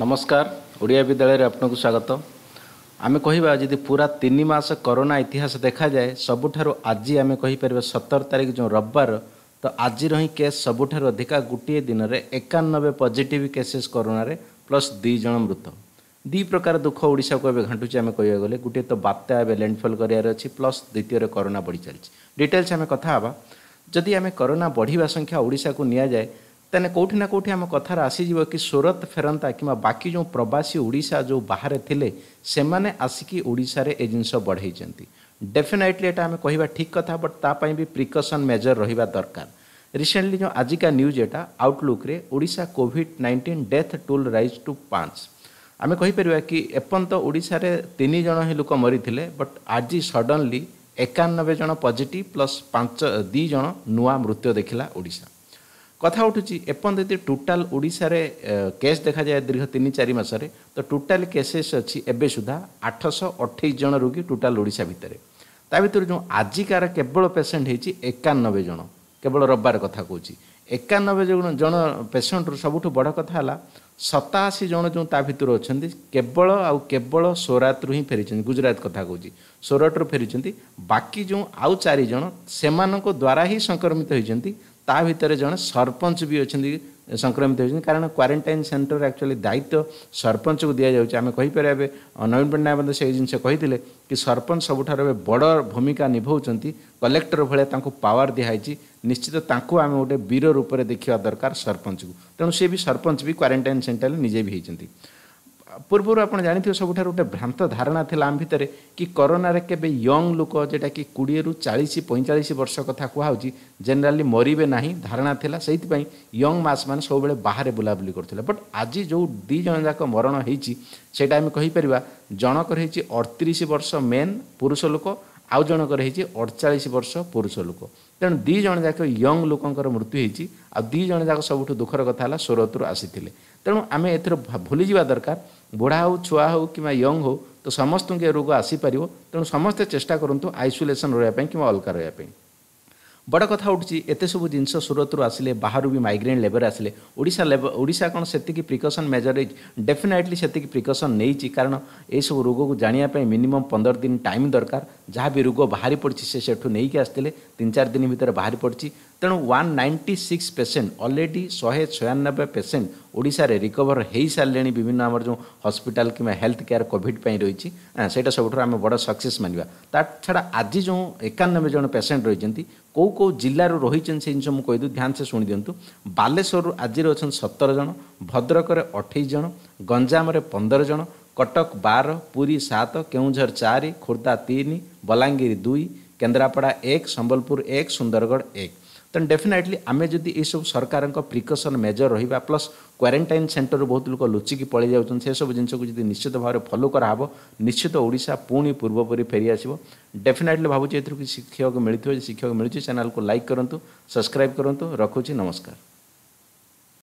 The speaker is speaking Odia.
ନମସ୍କାର ଓଡ଼ିଆ ବିଦ୍ୟାଳୟରେ ଆପଣଙ୍କୁ ସ୍ୱାଗତ ଆମେ କହିବା ଯଦି ପୁରା ତିନି ମାସ କରୋନା ଇତିହାସ ଦେଖାଯାଏ ସବୁଠାରୁ ଆଜି ଆମେ କହିପାରିବା ସତର ତାରିଖ ଯେଉଁ ରବିବାର ତ ଆଜିର ହିଁ କେସ୍ ସବୁଠାରୁ ଅଧିକା ଗୋଟିଏ ଦିନରେ ଏକାନବେ ପଜିଟିଭ୍ କେସେସ୍ କରୋନାରେ ପ୍ଲସ୍ ଦୁଇ ଜଣ ମୃତ ଦୁଇ ପ୍ରକାର ଦୁଃଖ ଓଡ଼ିଶାକୁ ଏବେ ଘାଣ୍ଟୁଛି ଆମେ କହିବାକୁ ଗଲେ ଗୋଟିଏ ତ ବାତ୍ୟା ଏବେ ଲ୍ୟାଣ୍ଡଫଲ୍ କରିବାର ଅଛି ପ୍ଲସ୍ ଦ୍ୱିତୀୟରେ କରୋନା ବଢ଼ି ଚାଲିଛି ଡିଟେଲ୍ସ ଆମେ କଥା ହେବା ଯଦି ଆମେ କରୋନା ବଢ଼ିବା ସଂଖ୍ୟା ଓଡ଼ିଶାକୁ ନିଆଯାଏ ତାହେଲେ କେଉଁଠି ନା କେଉଁଠି ଆମ କଥାରେ ଆସିଯିବ କି ସୁରତ ଫେରନ୍ତା କିମ୍ବା ବାକି ଯେଉଁ ପ୍ରବାସୀ ଓଡ଼ିଶା ଯେଉଁ ବାହାରେ ଥିଲେ ସେମାନେ ଆସିକି ଓଡ଼ିଶାରେ ଏ ଜିନିଷ ବଢ଼େଇଛନ୍ତି ଡେଫିନାଇଟଲି ଏଇଟା ଆମେ କହିବା ଠିକ୍ କଥା ବଟ୍ ତା ପାଇଁ ବି ପ୍ରିକସନ୍ ମେଜର ରହିବା ଦରକାର ରିସେଣ୍ଟଲି ଯେଉଁ ଆଜିକା ନ୍ୟୁଜ୍ ଏଇଟା ଆଉଟଲୁକ୍ରେ Odisha covid nineteen death toll rise to ପାଞ୍ଚ ଆମେ କହିପାରିବା କି ଏପର୍ଯ୍ୟନ୍ତ ଓଡ଼ିଶାରେ ତିନି ଜଣ ହିଁ ଲୋକ ମରିଥିଲେ ବଟ୍ ଆଜି ସଡନ୍ଲି ଏକାନବେ ଜଣ ପଜିଟିଭ୍ ପ୍ଲସ୍ ପାଞ୍ଚ ଦୁଇ ଜଣ ନୂଆ ମୃତ୍ୟୁ ଦେଖିଲା ଓଡ଼ିଶା କଥା ଉଠୁଛି ଏପର୍ଯ୍ୟନ୍ତ ଯଦି ଟୋଟାଲ ଓଡ଼ିଶାରେ କେସ୍ ଦେଖାଯାଏ ଦୀର୍ଘ ତିନି ଚାରି ମାସରେ ତ ଟୋଟାଲ କେସେସ୍ ଅଛି ଏବେ ସୁଦ୍ଧା ଆଠଶହ ଅଠେଇଶ ଜଣ ରୋଗୀ ଟୋଟାଲ ଓଡ଼ିଶା ଭିତରେ ତା ଭିତରୁ ଯେଉଁ ଆଜିକାର କେବଳ ପେସେଣ୍ଟ ହେଇଛି ଏକାନବେ ଜଣ କେବଳ ରବିବାର କଥା କହୁଛି ଏକାନବେ ଜଣ ଜଣ ପେସେଣ୍ଟରୁ ସବୁଠୁ ବଡ଼ କଥା ହେଲା ସତାଅଶୀ ଜଣ ଯେଉଁ ତା ଭିତରୁ ଅଛନ୍ତି କେବଳ ଆଉ କେବଳ ସୋରାଟରୁ ହିଁ ଫେରିଛନ୍ତି ଗୁଜୁରାଟ କଥା କହୁଛି ସୋରଟରୁ ଫେରିଛନ୍ତି ବାକି ଯେଉଁ ଆଉ ଚାରି ଜଣ ସେମାନଙ୍କ ଦ୍ୱାରା ହିଁ ସଂକ୍ରମିତ ହୋଇଛନ୍ତି ତା ଭିତରେ ଜଣେ ସରପଞ୍ଚ ବି ଅଛନ୍ତି ସଂକ୍ରମିତ ହେଉଛନ୍ତି କାରଣ କ୍ୱାରେଣ୍ଟାଇନ୍ ସେଣ୍ଟର ଆକ୍ଚୁଆଲି ଦାୟିତ୍ୱ ସରପଞ୍ଚକୁ ଦିଆଯାଉଛି ଆମେ କହିପାରିବା ଏବେ ନବୀନ ପଟ୍ଟନାୟକ ମଧ୍ୟ ସେଇ ଜିନିଷ କହିଥିଲେ କି ସରପଞ୍ଚ ସବୁଠାରୁ ଏବେ ବଡ଼ ଭୂମିକା ନିଭାଉଛନ୍ତି କଲେକ୍ଟର ଭଳିଆ ତାଙ୍କୁ ପାୱାର ଦିଆହେଇଛି ନିଶ୍ଚିତ ତାଙ୍କୁ ଆମେ ଗୋଟେ ବୀର ରୂପରେ ଦେଖିବା ଦରକାର ସରପଞ୍ଚକୁ ତେଣୁ ସେ ବି ସରପଞ୍ଚ ବି କ୍ୱାରେଣ୍ଟାଇନ୍ ସେଣ୍ଟରରେ ନିଜେ ବି ହେଇଛନ୍ତି ପୂର୍ବରୁ ଆପଣ ଜାଣିଥିବେ ସବୁଠାରୁ ଗୋଟେ ଭ୍ରାନ୍ତ ଧାରଣା ଥିଲା ଆମ ଭିତରେ କି କରୋନାରେ କେବେ ୟଙ୍ଗ ଲୋକ ଯେଉଁଟାକି କୋଡ଼ିଏରୁ ଚାଳିଶ ପଇଁଚାଳିଶ ବର୍ଷ କଥା କୁହାହେଉଛି ଜେନେରାଲି ମରିବେ ନାହିଁ ଧାରଣା ଥିଲା ସେଇଥିପାଇଁ ୟଙ୍ଗ ମାସ୍ମାନେ ସବୁବେଳେ ବାହାରେ ବୁଲାବୁଲି କରୁଥିଲେ ବଟ୍ ଆଜି ଯେଉଁ ଦୁଇ ଜଣ ଯାକ ମରଣ ହେଇଛି ସେଇଟା ଆମେ କହିପାରିବା ଜଣକର ହେଇଛି ଅଡ଼ତିରିଶ ବର୍ଷ ମେନ୍ ପୁରୁଷ ଲୋକ ଆଉ ଜଣକର ହେଇଛି ଅଡ଼ଚାଳିଶ ବର୍ଷ ପୁରୁଷ ଲୋକ ତେଣୁ ଦୁଇ ଜଣ ଯାକ ୟଙ୍ଗ ଲୋକଙ୍କର ମୃତ୍ୟୁ ହେଇଛି ଆଉ ଦୁଇ ଜଣ ଯାକ ସବୁଠୁ ଦୁଃଖର କଥା ହେଲା ସ୍ୱରତରୁ ଆସିଥିଲେ ତେଣୁ ଆମେ ଏଥିରୁ ଭୁଲିଯିବା ଦରକାର ବୁଢ଼ା ହେଉ ଛୁଆ ହେଉ କିମ୍ବା ୟଙ୍ଗ ହେଉ ତ ସମସ୍ତଙ୍କୁ ଏ ରୋଗ ଆସିପାରିବ ତେଣୁ ସମସ୍ତେ ଚେଷ୍ଟା କରନ୍ତୁ ଆଇସୋଲେସନ୍ ରହିବା ପାଇଁ କିମ୍ବା ଅଲଗା ରହିବା ପାଇଁ ବଡ଼ କଥା ଉଠୁଛି ଏତେ ସବୁ ଜିନିଷ ସୁରତରୁ ଆସିଲେ ବାହାରୁ ବି ମାଇଗ୍ରେନ୍ ଲେବର ଆସିଲେ ଓଡ଼ିଶା ଲେବର ଓଡ଼ିଶା କ'ଣ ସେତିକି ପ୍ରିକସନ୍ ମେଜର୍ ହେଇଛି ଡେଫିନେଟଲି ସେତିକି ପ୍ରିକସନ୍ ନେଇଛି କାରଣ ଏସବୁ ରୋଗକୁ ଜାଣିବା ପାଇଁ ମିନିମମ୍ ପନ୍ଦର ଦିନ ଟାଇମ୍ ଦରକାର ଯାହା ବି ରୋଗ ବାହାରି ପଡ଼ିଛି ସେ ସେଠୁ ନେଇକି ଆସିଥିଲେ ତିନି ଚାରି ଦିନ ଭିତରେ ବାହାରି ପଡ଼ିଛି ତେଣୁ one ninety six patient already ଶହେ ଛୟାନବେ ପେସେଣ୍ଟ ଓଡ଼ିଶାରେ ରିକଭର ହୋଇସାରିଲେଣି ବିଭିନ୍ନ ଆମର ଯେଉଁ ହସ୍ପିଟାଲ କିମ୍ବା ହେଲ୍ଥ କେୟାର କୋଭିଡ଼ ପାଇଁ ରହିଛି ସେଇଟା ସବୁଠାରୁ ଆମେ ବଡ଼ ସକ୍ସେସ୍ ମାନିବା ତା ଛଡ଼ା ଆଜି ଯେଉଁ ଏକାନବେ ଜଣ ପେସେଣ୍ଟ ରହିଛନ୍ତି କେଉଁ କେଉଁ ଜିଲ୍ଲାରୁ ରହିଛନ୍ତି ସେ ଜିନିଷ ମୁଁ କହିଦେଉ ଧ୍ୟାନସେ ଶୁଣିଦିଅନ୍ତୁ ବାଲେଶ୍ୱରରୁ ଆଜି ରହିଛନ୍ତି ସତର ଜଣ ଭଦ୍ରକରେ ଅଠେଇଶ ଜଣ ଗଞ୍ଜାମରେ ପନ୍ଦର ଜଣ କଟକ ବାର ପୁରୀ ସାତ କେଉଁଝର ଚାରି ଖୋର୍ଦ୍ଧା ତିନି ବଲାଙ୍ଗୀର ଦୁଇ କେନ୍ଦ୍ରାପଡ଼ା ଏକ ସମ୍ବଲପୁର ଏକ ସୁନ୍ଦରଗଡ଼ ଏକ तेन डेफिनेटली आम जब ये सब सरकार प्रिकसन मेजर रही प्लस क्वारेन्टाइन सेन्टर बहुत लोग लुचिक पलि जाऊसब जिनको जब निश्चित भाव में फलो कराव निश्चित ओडा पुणी पूर्वपुर फेरी आसो डेफिनेटली भावुँ ए शिक्षक मिलती शिक्षक मिलूँ चेल्क लाइक करूँ सब्सक्राइब करूँ रखुच्छी नमस्कार